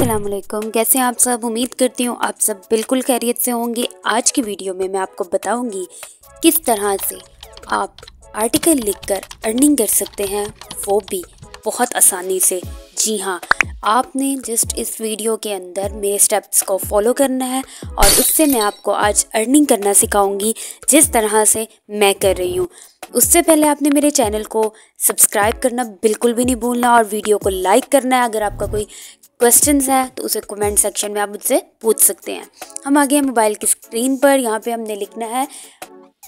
असलम कैसे हैं आप सब उम्मीद करती हूँ आप सब बिल्कुल खैरियत से होंगे आज की वीडियो में मैं आपको बताऊँगी किस तरह से आप आर्टिकल लिखकर अर्निंग कर सकते हैं वो भी बहुत आसानी से जी हाँ आपने जस्ट इस वीडियो के अंदर मेरे स्टेप्स को फॉलो करना है और उससे मैं आपको आज अर्निंग करना सिखाऊंगी जिस तरह से मैं कर रही हूँ उससे पहले आपने मेरे चैनल को सब्सक्राइब करना बिल्कुल भी नहीं भूलना और वीडियो को लाइक करना है अगर आपका कोई क्वेश्चंस हैं तो उसे कमेंट सेक्शन में आप मुझसे पूछ सकते हैं हम आगे हैं मोबाइल की स्क्रीन पर यहाँ पे हमने लिखना है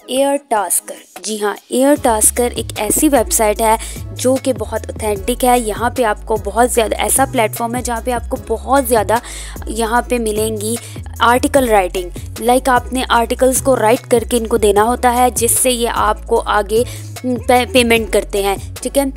एयर टास्कर जी हाँ एयर टास्कर एक ऐसी वेबसाइट है जो कि बहुत ऑथेंटिक है यहाँ पे आपको बहुत ज़्यादा ऐसा प्लेटफॉर्म है जहाँ पे आपको बहुत ज़्यादा यहाँ पे मिलेंगी आर्टिकल राइटिंग लाइक आपने आर्टिकल्स को राइट करके इनको देना होता है जिससे ये आपको आगे पे, पेमेंट करते हैं ठीक है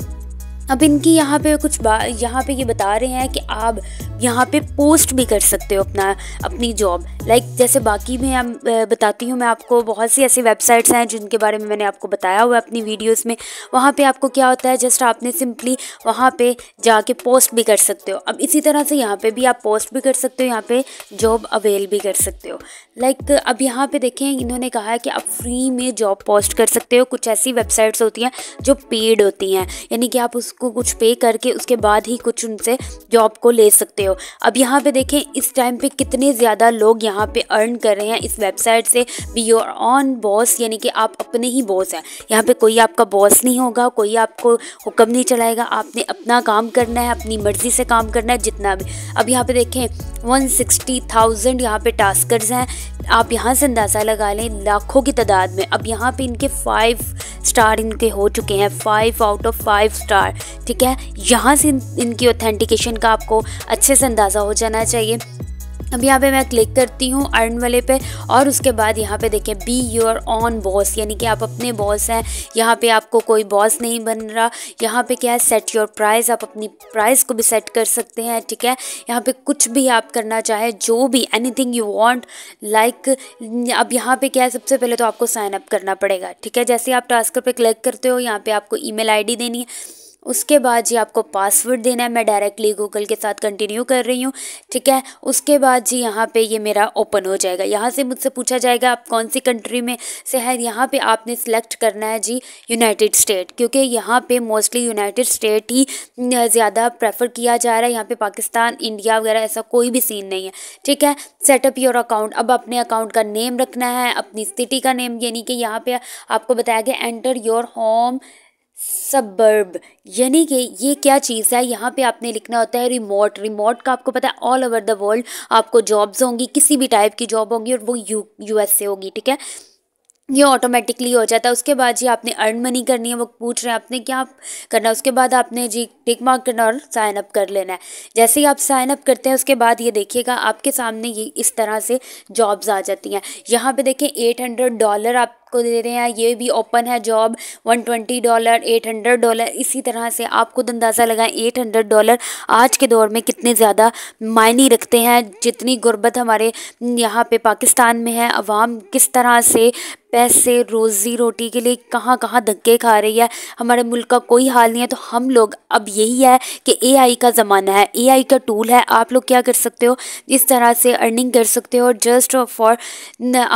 अब इनकी यहाँ पे कुछ बा यहाँ पे ये यह बता रहे हैं कि आप यहाँ पे पोस्ट भी कर सकते हो अपना अपनी जॉब लाइक जैसे बाकी में आप बताती हूँ मैं आपको बहुत सी ऐसी वेबसाइट्स हैं जिनके बारे में मैंने आपको बताया हुआ है अपनी वीडियोस में वहाँ पे आपको क्या होता है जस्ट आपने सिंपली वहाँ पे जाके पोस्ट भी कर सकते हो अब इसी तरह से यहाँ पर भी आप पोस्ट भी कर सकते हो यहाँ पर जॉब अवेल भी कर सकते हो लाइक like, अब यहाँ पर देखें इन्होंने कहा है कि आप फ्री में जॉब पोस्ट कर सकते हो कुछ ऐसी वेबसाइट्स होती हैं जो पेड होती हैं यानी कि आप उस उसको कुछ पे करके उसके बाद ही कुछ उनसे जॉब को ले सकते हो अब यहाँ पे देखें इस टाइम पे कितने ज़्यादा लोग यहाँ पे अर्न कर रहे हैं इस वेबसाइट से बी योर ऑन बॉस यानी कि आप अपने ही बॉस हैं यहाँ पे कोई आपका बॉस नहीं होगा कोई आपको हुक्म नहीं चलाएगा आपने अपना काम करना है अपनी मर्ज़ी से काम करना है जितना भी अब यहाँ पर देखें वन सिक्सटी थाउजेंड यहाँ पर टास्कर्स हैं आप यहाँ से अंदाज़ा लगा लें लाखों की तादाद में अब यहाँ पर इनके फाइव स्टार इनके हो चुके हैं five out of five star ठीक है यहाँ से इनकी ऑथेंटिकेशन का आपको अच्छे से अंदाज़ा हो जाना चाहिए अब यहाँ पे मैं क्लिक करती हूँ अर्न वाले पे और उसके बाद यहाँ पे देखें बी योर ऑन बॉस यानी कि आप अपने बॉस हैं यहाँ पे आपको कोई बॉस नहीं बन रहा यहाँ पे क्या है सेट योर प्राइस आप अपनी प्राइस को भी सेट कर सकते हैं ठीक है यहाँ पे कुछ भी आप करना चाहे जो भी एनीथिंग यू वांट लाइक अब यहाँ पे क्या है सबसे पहले तो आपको साइनअप करना पड़ेगा ठीक है जैसे आप टास्क पर क्लिक करते हो यहाँ पर आपको ई मेल देनी है उसके बाद जी आपको पासवर्ड देना है मैं डायरेक्टली गूगल के साथ कंटिन्यू कर रही हूँ ठीक है उसके बाद जी यहाँ पे ये मेरा ओपन हो जाएगा यहाँ से मुझसे पूछा जाएगा आप कौन सी कंट्री में से है यहाँ पे आपने सेलेक्ट करना है जी यूनाइटेड स्टेट क्योंकि यहाँ पे मोस्टली यूनाइटेड स्टेट ही ज़्यादा प्रेफर किया जा रहा है यहाँ पर पाकिस्तान इंडिया वगैरह ऐसा कोई भी सीन नहीं है ठीक है सेटअप योर अकाउंट अब अपने अकाउंट का नेम रखना है अपनी सिटी का नेम यानी कि यहाँ पे आपको बताया गया एंटर योर होम सबर्ब यानी कि ये क्या चीज़ है यहाँ पे आपने लिखना होता है रिमोट रिमोट का आपको पता है ऑल ओवर द वर्ल्ड आपको जॉब्स होंगी किसी भी टाइप की जॉब होंगी और वो यू यूएसए होगी ठीक है ये ऑटोमेटिकली हो जाता है उसके बाद जी आपने अर्न मनी करनी है वो पूछ रहे हैं आपने क्या आप करना है उसके बाद आपने जी टिक मार्क करना और साइन अप कर लेना है जैसे ही आप साइन अप करते हैं उसके बाद ये देखिएगा आपके सामने ये इस तरह से जॉब्स आ जाती हैं यहाँ पे देखें एट हंड्रेड डॉलर आप आपको दे रहे हैं ये भी ओपन है job one twenty dollar eight hundred dollar इसी तरह से आप खुद अंदाज़ा लगाएं एट हंड्रेड डॉलर आज के दौर में कितने ज़्यादा मायने रखते हैं जितनी गुर्बत हमारे यहाँ पे पाकिस्तान में है अवाम किस तरह से पैसे रोज़ी रोटी के लिए कहाँ कहाँ धक्के खा रही है हमारे मुल्क का कोई हाल नहीं है तो हम लोग अब यही है कि एआई का ज़माना है एआई का टूल है आप लोग क्या कर सकते हो इस तरह से अर्निंग कर सकते हो जस्ट फॉर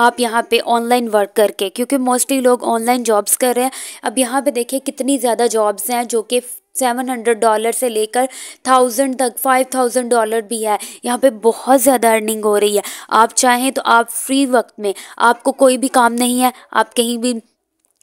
आप यहाँ पे ऑनलाइन वर्क करके क्योंकि क्योंकि मोस्टली लोग ऑनलाइन जॉब्स कर रहे हैं अब यहाँ पे देखिए कितनी ज़्यादा जॉब्स हैं जो कि सेवन हंड्रेड डॉलर से लेकर थाउजेंड तक फाइव थाउजेंड डॉलर भी है यहाँ पे बहुत ज़्यादा अर्निंग हो रही है आप चाहें तो आप फ्री वक्त में आपको कोई भी काम नहीं है आप कहीं भी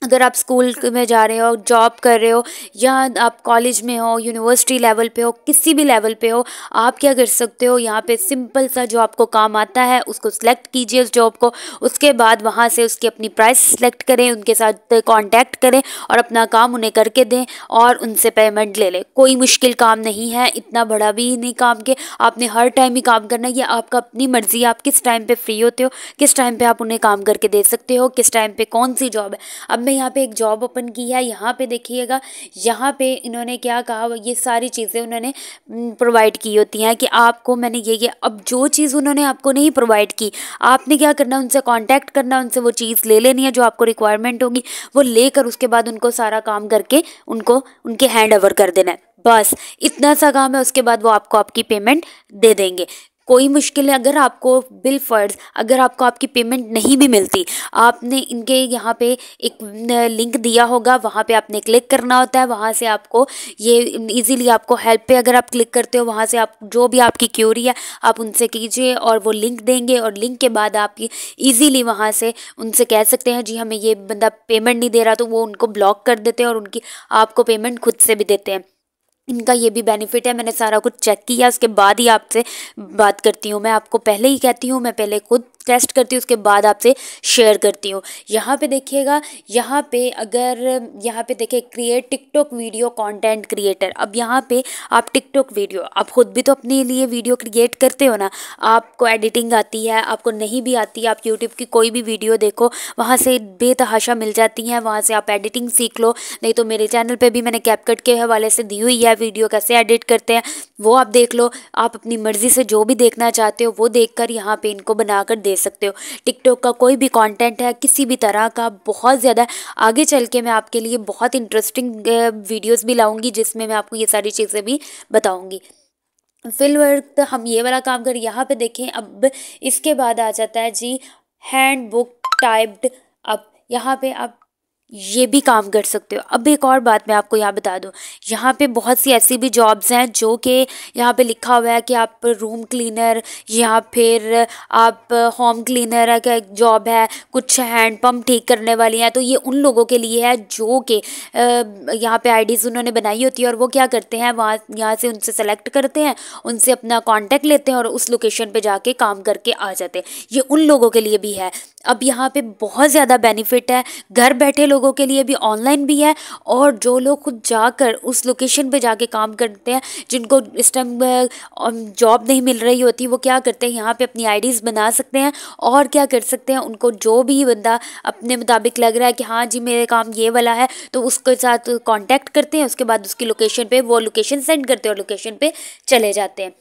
अगर आप स्कूल में जा रहे हो जॉब कर रहे हो या आप कॉलेज में हो यूनिवर्सिटी लेवल पे हो किसी भी लेवल पे हो आप क्या कर सकते हो यहाँ पे सिंपल सा जो आपको काम आता है उसको सिलेक्ट कीजिए उस जॉब को उसके बाद वहाँ से उसकी अपनी प्राइस सिलेक्ट करें उनके साथ कांटेक्ट करें और अपना काम उन्हें करके दें और उनसे पेमेंट ले लें कोई मुश्किल काम नहीं है इतना बड़ा भी नहीं काम के आपने हर टाइम ही काम करना ये आपका अपनी मर्ज़ी आप किस टाइम पर फ्री होते हो किस टाइम पर आप उन्हें काम करके दे सकते हो किस टाइम पर कौन सी जॉब है अब हमने यहाँ पे एक जॉब ओपन की है यहाँ पे देखिएगा यहाँ पे इन्होंने क्या कहा ये सारी चीज़ें उन्होंने प्रोवाइड की होती हैं कि आपको मैंने ये ये अब जो चीज़ उन्होंने आपको नहीं प्रोवाइड की आपने क्या करना उनसे कॉन्टैक्ट करना उनसे वो चीज़ ले लेनी है जो आपको रिक्वायरमेंट होगी वो लेकर उसके बाद उनको सारा काम करके उनको उनके हैंड ओवर कर देना है बस इतना सा काम है उसके बाद वो आपको आपकी पेमेंट दे देंगे कोई मुश्किल है अगर आपको बिल फ़र्ज़ अगर आपको आपकी पेमेंट नहीं भी मिलती आपने इनके यहाँ पे एक लिंक दिया होगा वहाँ पे आपने क्लिक करना होता है वहाँ से आपको ये इजीली आपको हेल्प पे अगर आप क्लिक करते हो वहाँ से आप जो भी आपकी क्यूरी है आप उनसे कीजिए और वो लिंक देंगे और लिंक के बाद आप ईज़िली वहाँ से उनसे कह सकते हैं जी हमें ये बंदा पेमेंट नहीं दे रहा तो वो उनको ब्लॉक कर देते हैं और उनकी आपको पेमेंट खुद से भी देते हैं इनका ये भी बेनिफिट है मैंने सारा कुछ चेक किया उसके बाद ही आपसे बात करती हूँ मैं आपको पहले ही कहती हूँ मैं पहले खुद टेस्ट करती हूँ उसके बाद आपसे शेयर करती हूँ यहाँ पे देखिएगा यहाँ पे अगर यहाँ पे देखिए create TikTok video content creator अब यहाँ पे आप टिकटॉक वीडियो आप खुद भी तो अपने लिए वीडियो क्रिएट करते हो ना आपको एडिटिंग आती है आपको नहीं भी आती आप यूट्यूब की कोई भी वीडियो देखो वहाँ से बेतहाशा मिल जाती है वहाँ से आप एडिटिंग सीख लो नहीं तो मेरे चैनल पर भी मैंने कैपकट के हवाले से दी हुई है वीडियो कैसे एडिट करते हैं वो आप देख लो आप अपनी मर्ज़ी से जो भी देखना चाहते हो वो देख कर यहाँ पर इनको बनाकर दे सकते हो टिकटॉक का कोई भी कंटेंट है किसी भी तरह का बहुत ज़्यादा आगे चल के मैं आपके लिए बहुत इंटरेस्टिंग वीडियोस भी लाऊंगी जिसमें मैं आपको ये सारी चीज़ें भी बताऊंगी फिल वर्क हम ये वाला काम कर यहाँ पे देखें अब इसके बाद आ जाता है जी हैंड बुक टाइप्ड अब यहाँ पे आप ये भी काम कर सकते हो अब एक और बात मैं आपको यहाँ बता दूँ यहाँ पे बहुत सी ऐसी भी जॉब्स हैं जो कि यहाँ पे लिखा हुआ है कि आप रूम क्लीनर या फिर आप होम क्लीनर का जॉब है कुछ हैंड पंप ठीक करने वाली हैं तो ये उन लोगों के लिए है जो कि यहाँ पे आईडीज़ उन्होंने बनाई होती है और वो क्या करते हैं वहाँ यहाँ से उनसे सेलेक्ट करते हैं उनसे अपना कॉन्टैक्ट लेते हैं और उस लोकेशन पर जाके काम करके आ जाते हैं ये उन लोगों के लिए भी है अब यहाँ पर बहुत ज़्यादा बेनिफिट है घर बैठे लोग लोगों के लिए भी ऑनलाइन भी है और जो लोग खुद जाकर उस लोकेशन पे जाके काम करते हैं जिनको इस टाइम जॉब नहीं मिल रही होती वो क्या करते हैं यहाँ पे अपनी आईडीज़ बना सकते हैं और क्या कर सकते हैं उनको जो भी बंदा अपने मुताबिक लग रहा है कि हाँ जी मेरा काम ये वाला है तो उसके साथ कॉन्टैक्ट करते हैं उसके बाद उसकी लोकेशन पर वो लोकेशन सेंड करते हैं और लोकेशन पर चले जाते हैं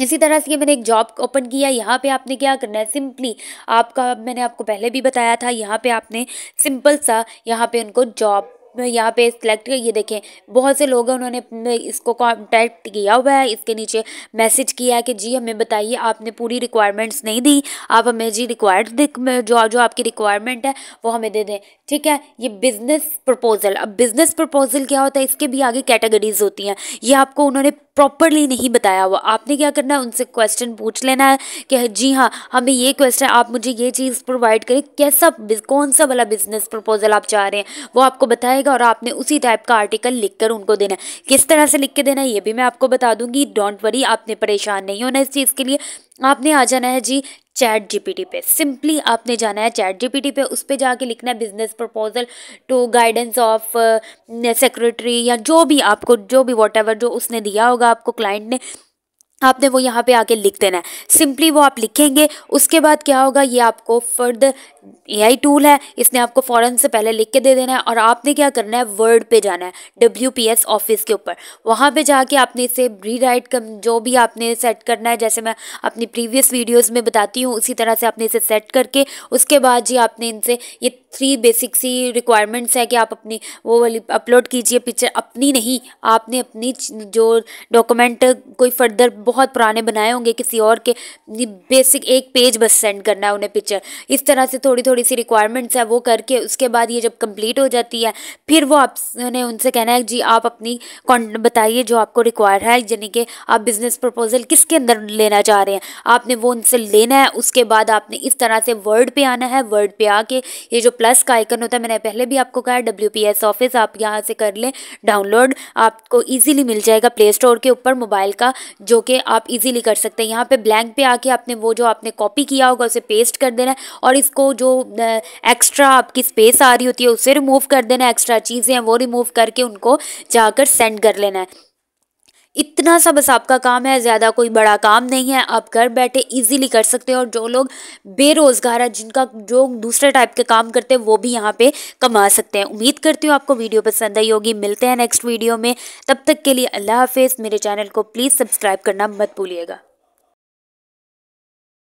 इसी तरह से ये मैंने एक जॉब ओपन किया यहाँ पे आपने क्या करना है सिंपली आपका मैंने आपको पहले भी बताया था यहाँ पे आपने सिंपल सा यहाँ पे उनको जॉब यहाँ पे सिलेक्ट ये देखें बहुत से लोग हैं उन्होंने इसको कॉन्टैक्ट किया हुआ है इसके नीचे मैसेज किया है कि जी हमें बताइए आपने पूरी रिक्वायरमेंट्स नहीं दी आप हमें जी रिक्वायर्ड जो जो आपकी रिक्वायरमेंट है वो हमें दे दें ठीक है ये बिज़नेस प्रपोज़ल अब बिज़नेस प्रपोज़ल क्या होता है इसके भी आगे कैटेगरीज होती हैं ये आपको उन्होंने प्रॉपरली नहीं बताया हुआ आपने क्या करना है उनसे क्वेश्चन पूछ लेना है कि जी हाँ हमें ये क्वेश्चन आप मुझे ये चीज़ प्रोवाइड करें कैसा कौन सा वाला बिजनेस प्रपोजल आप चाह रहे हैं वो आपको बताएगा और आपने उसी टाइप का आर्टिकल लिख कर उनको देना है किस तरह से लिख के देना है ये भी मैं आपको बता दूँगी डोंट वरी आपने परेशान नहीं होना इस चीज़ के लिए आपने आ जाना है जी चैट जीपीटी पे सिंपली आपने जाना है चैट जीपीटी पे उस पर जाके लिखना है business proposal to guidance of secretary या जो भी आपको जो भी वॉट जो उसने दिया होगा आपको क्लाइंट ने आपने वो यहाँ पे आके लिख देना है सिंपली वो आप लिखेंगे उसके बाद क्या होगा ये आपको फर्दर एआई टूल है इसने आपको फ़ौरन से पहले लिख के दे देना है और आपने क्या करना है वर्ड पे जाना है डब्ल्यू पी एस ऑफिस के ऊपर वहाँ पे जाके आपने इसे रीराइट कर जो भी आपने सेट करना है जैसे मैं अपनी प्रीवियस वीडियोज़ में बताती हूँ उसी तरह से आपने इसे सेट करके उसके बाद जी आपने इनसे ये थ्री बेसिक सी रिक्वायरमेंट्स है कि आप अपनी वो वाली अपलोड कीजिए पिक्चर अपनी नहीं आपने अपनी जो डॉक्यूमेंट कोई फर्दर बहुत पुराने बनाए होंगे किसी और के बेसिक एक पेज बस सेंड करना है उन्हें पिक्चर इस तरह से थोड़ी थोड़ी सी रिक्वायरमेंट्स है वो करके उसके बाद ये जब कंप्लीट हो जाती है फिर वो आपने उनसे कहना है जी आप अपनी बताइए जो आपको रिक्वायर है यानी कि आप बिज़नेस प्रपोजल किसके अंदर लेना चाह रहे हैं आपने वो उनसे लेना है उसके बाद आपने इस तरह से वर्ड पर आना है वर्ड पर आके ये जो प्लस का आइकन होता है मैंने पहले भी आपको कहा डब्ल्यू पी एस ऑफिस आप यहाँ से कर लें डाउनलोड आपको ईजिली मिल जाएगा प्ले स्टोर के ऊपर मोबाइल का जो कि आके आप इजीली कर सकते हैं यहाँ पे ब्लैंक पे आके आपने वो जो आपने कॉपी किया होगा उसे पेस्ट कर देना है और इसको जो एक्स्ट्रा आपकी स्पेस आ रही होती है उसे रिमूव कर देना एक्स्ट्रा चीज़ें हैं वो रिमूव करके उनको जाकर सेंड कर लेना है इतना सा बस आपका काम है ज़्यादा कोई बड़ा काम नहीं है आप घर बैठे इजीली कर सकते हो और जो लोग बेरोज़गार हैं जिनका जो दूसरे टाइप के काम करते हैं वो भी यहाँ पे कमा सकते हैं उम्मीद करती हूँ आपको वीडियो पसंद आई होगी मिलते हैं नेक्स्ट वीडियो में तब तक के लिए अल्लाह हाफिज़ मेरे चैनल को प्लीज़ सब्सक्राइब करना मत भूलिएगा